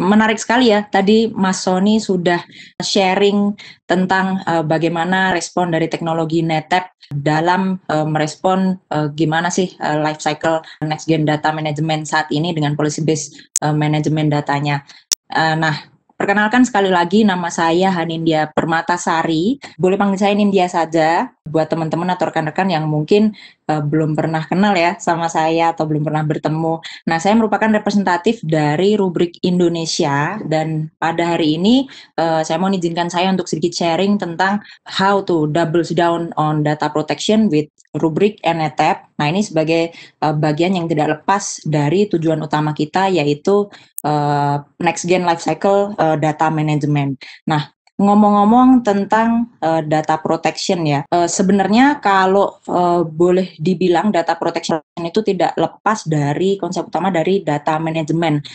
menarik sekali ya. Tadi Mas Sony sudah sharing tentang uh, bagaimana respon dari teknologi NetApp dalam uh, merespon uh, gimana sih uh, life cycle next gen data management saat ini dengan policy based uh, management datanya. Uh, nah, perkenalkan sekali lagi nama saya Hanindia Permatasari. Boleh panggil saya Nindya saja buat teman-teman atau rekan-rekan yang mungkin uh, belum pernah kenal ya sama saya atau belum pernah bertemu. Nah, saya merupakan representatif dari rubrik Indonesia dan pada hari ini uh, saya mau izinkan saya untuk sedikit sharing tentang how to double down on data protection with rubrik NETAP. E nah, ini sebagai uh, bagian yang tidak lepas dari tujuan utama kita yaitu uh, next gen life cycle uh, data management. Nah, ngomong-ngomong tentang uh, data protection ya, uh, sebenarnya kalau uh, boleh dibilang data protection itu tidak lepas dari konsep utama dari data management.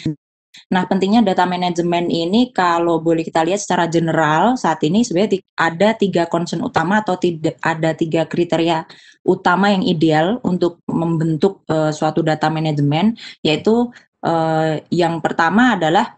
Nah, pentingnya data management ini kalau boleh kita lihat secara general saat ini sebenarnya ada tiga concern utama atau tidak ada tiga kriteria utama yang ideal untuk membentuk uh, suatu data management yaitu uh, yang pertama adalah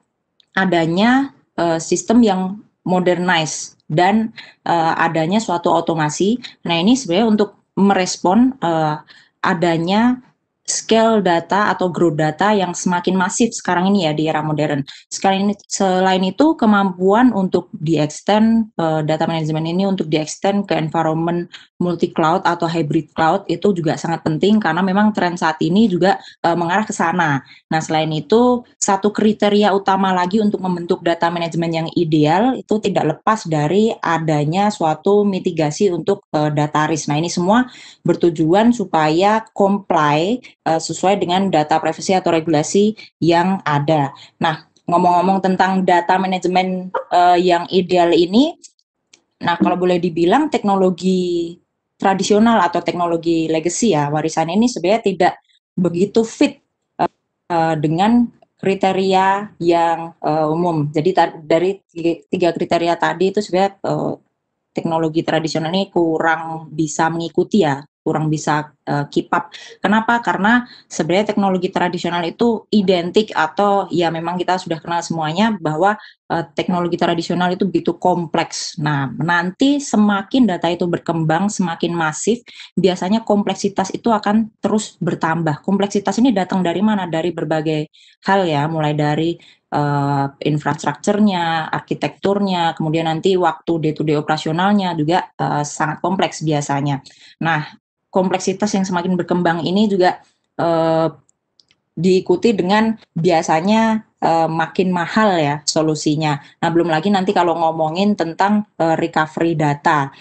adanya uh, sistem yang modernize dan uh, adanya suatu otomasi. Nah, ini sebenarnya untuk merespon uh, adanya scale data atau grow data yang semakin masif sekarang ini ya di era modern. Sekarang ini, selain itu kemampuan untuk di-extend uh, data management ini untuk di-extend ke environment multi cloud atau hybrid cloud itu juga sangat penting karena memang tren saat ini juga uh, mengarah ke sana. Nah, selain itu satu kriteria utama lagi untuk membentuk data management yang ideal itu tidak lepas dari adanya suatu mitigasi untuk uh, data risk. Nah, ini semua bertujuan supaya comply uh, sesuai dengan data privasi atau regulasi yang ada. Nah, ngomong-ngomong tentang data manajemen uh, yang ideal ini, nah kalau boleh dibilang teknologi tradisional atau teknologi legacy ya warisan ini sebenarnya tidak begitu fit uh, uh, dengan kriteria yang uh, umum. Jadi dari tiga kriteria tadi itu sebenarnya uh, teknologi tradisional ini kurang bisa mengikuti ya kurang bisa uh, keep up. Kenapa? Karena sebenarnya teknologi tradisional itu identik atau ya memang kita sudah kenal semuanya bahwa uh, teknologi tradisional itu begitu kompleks. Nah, nanti semakin data itu berkembang, semakin masif, biasanya kompleksitas itu akan terus bertambah. Kompleksitas ini datang dari mana? Dari berbagai hal ya, mulai dari uh, infrastrukturnya, arsitekturnya, kemudian nanti waktu day to day operasionalnya juga uh, sangat kompleks biasanya. Nah, kompleksitas yang semakin berkembang ini juga uh, diikuti dengan biasanya eh, makin mahal ya solusinya. Nah, belum lagi nanti kalau ngomongin tentang eh, recovery data.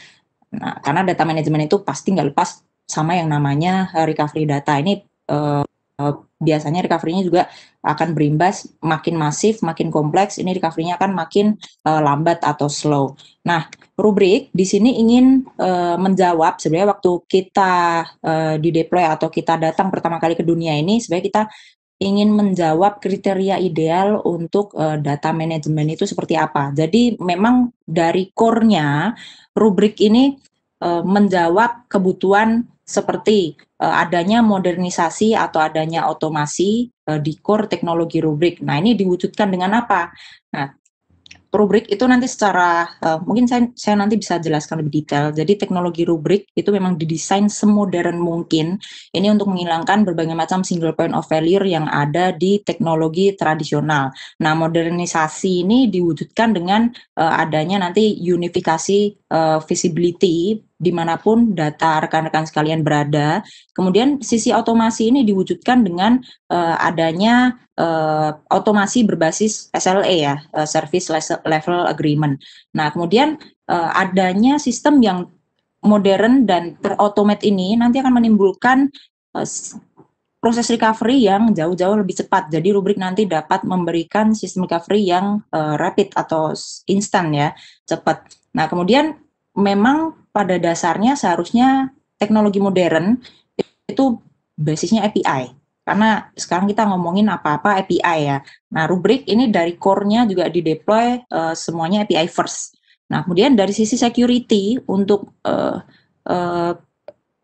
Nah, karena data manajemen itu pasti nggak lepas sama yang namanya recovery data. Ini Eh, biasanya recovery-nya juga akan berimbas makin masif, makin kompleks, ini recovery-nya akan makin uh, lambat atau slow. Nah, rubrik di sini ingin uh, menjawab sebenarnya waktu kita uh, di deploy atau kita datang pertama kali ke dunia ini sebenarnya kita ingin menjawab kriteria ideal untuk uh, data manajemen itu seperti apa. Jadi memang dari core-nya rubrik ini E, menjawab kebutuhan seperti e, adanya modernisasi atau adanya otomasi uh, di core teknologi rubrik. Nah, ini diwujudkan dengan apa? Nah, rubrik itu nanti secara uh, mungkin saya, saya nanti bisa jelaskan lebih detail. Jadi teknologi rubrik itu memang didesain semodern mungkin. Ini untuk menghilangkan berbagai macam single point of failure yang ada di teknologi tradisional. Nah, modernisasi ini diwujudkan dengan uh, adanya nanti unifikasi uh, visibility dimanapun data rekan-rekan sekalian berada. Kemudian sisi otomasi ini diwujudkan dengan uh, adanya uh, otomasi berbasis SLA ya, uh, Service Level Agreement. Nah kemudian uh, adanya sistem yang modern dan terotomat ini nanti akan menimbulkan uh, proses recovery yang jauh-jauh lebih cepat. Jadi rubrik nanti dapat memberikan sistem recovery yang uh, rapid atau instan ya, cepat. Nah, kemudian memang pada dasarnya seharusnya teknologi modern itu basisnya API. Karena sekarang kita ngomongin apa-apa API ya. Nah, rubrik ini dari core-nya juga dideploy uh, semuanya API first. Nah, kemudian dari sisi security untuk uh, uh,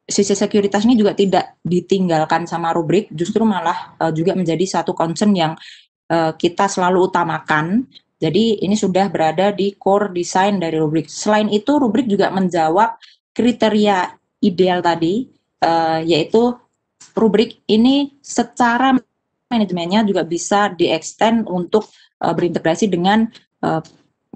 sisi sekuritas ini juga tidak ditinggalkan sama rubrik, justru malah uh, juga menjadi satu concern yang uh, kita selalu utamakan jadi ini sudah berada di core design dari rubrik. Selain itu, rubrik juga menjawab kriteria ideal tadi, uh, yaitu rubrik ini secara manajemennya juga bisa di-extend untuk uh, berintegrasi dengan uh, eh,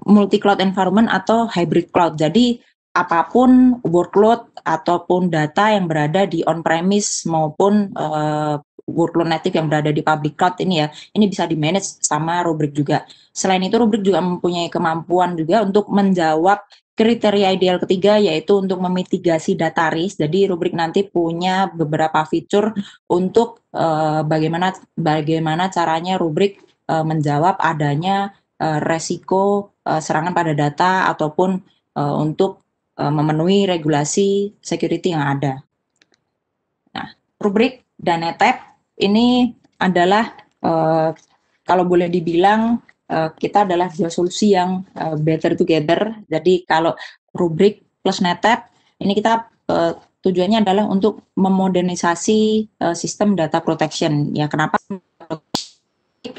multi cloud environment atau hybrid cloud. Jadi apapun workload ataupun data yang berada di on premise maupun uh, workload native yang berada di public cloud ini ya, ini bisa di-manage sama rubrik juga. Selain itu, rubrik juga mempunyai kemampuan juga untuk menjawab kriteria ideal ketiga yaitu untuk memitigasi data risk. Jadi rubrik nanti punya beberapa fitur untuk uh, bagaimana bagaimana caranya rubrik uh, menjawab adanya uh, resiko uh, serangan pada data ataupun uh, untuk uh, memenuhi regulasi security yang ada. Nah, rubrik dan NetApp ini adalah uh, kalau boleh dibilang uh, kita adalah solusi yang uh, better together. Jadi kalau rubrik plus netap ini kita uh, tujuannya adalah untuk memodernisasi uh, sistem data protection. Ya kenapa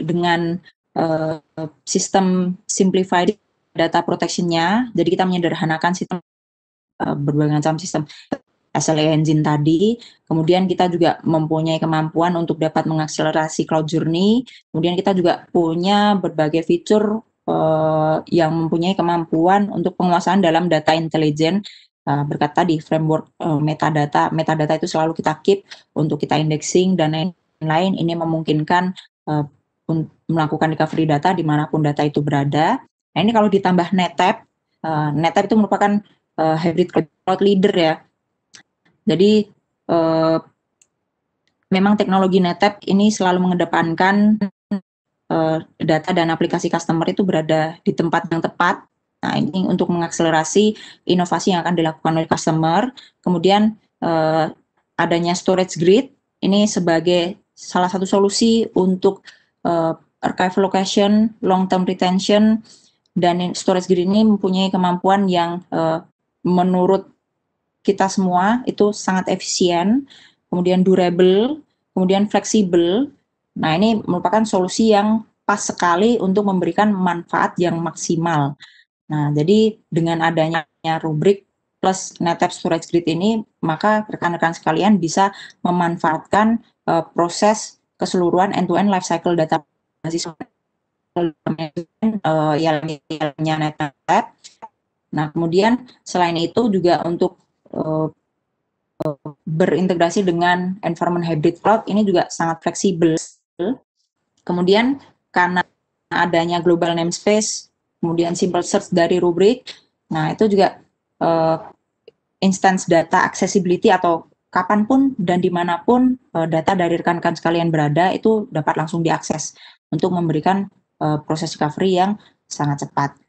dengan uh, sistem simplified data protectionnya, jadi kita menyederhanakan sistem uh, berbagai macam sistem SLA Engine tadi. Kemudian kita juga mempunyai kemampuan untuk dapat mengakselerasi cloud journey. Kemudian kita juga punya berbagai fitur uh, yang mempunyai kemampuan untuk penguasaan dalam data intelijen berkata eh, berkat tadi framework uh, metadata. Metadata itu selalu kita keep untuk kita indexing dan lain-lain. Ini memungkinkan uh, melakukan recovery data dimanapun data itu berada. Nah ini kalau ditambah NetApp, uh, NetApp itu merupakan uh, hybrid cloud leader ya. Jadi uh, memang teknologi NetApp ini selalu mengedepankan uh, data dan aplikasi customer itu berada di tempat yang tepat. Nah, ini untuk mengakselerasi inovasi yang akan dilakukan oleh customer. Kemudian uh, adanya storage grid ini sebagai salah satu solusi untuk uh, archive location, long term retention dan storage grid ini mempunyai kemampuan yang uh, menurut kita semua itu sangat efisien, kemudian durable, kemudian fleksibel. Nah, ini merupakan solusi yang pas sekali untuk memberikan manfaat yang maksimal. Nah, jadi dengan adanya rubrik plus NetApp Storage Grid ini, maka rekan-rekan sekalian bisa memanfaatkan uh, proses keseluruhan end-to-end -end lifecycle data basis uh, eh, yang NetApp. Nah, kemudian selain itu juga untuk uh, berintegrasi dengan environment hybrid cloud ini juga sangat fleksibel. Kemudian karena adanya global namespace, kemudian simple search dari rubrik, nah itu juga uh, instance data accessibility atau kapanpun dan dimanapun uh, data dari rekan-rekan sekalian berada itu dapat langsung diakses untuk memberikan uh, proses recovery yang sangat cepat.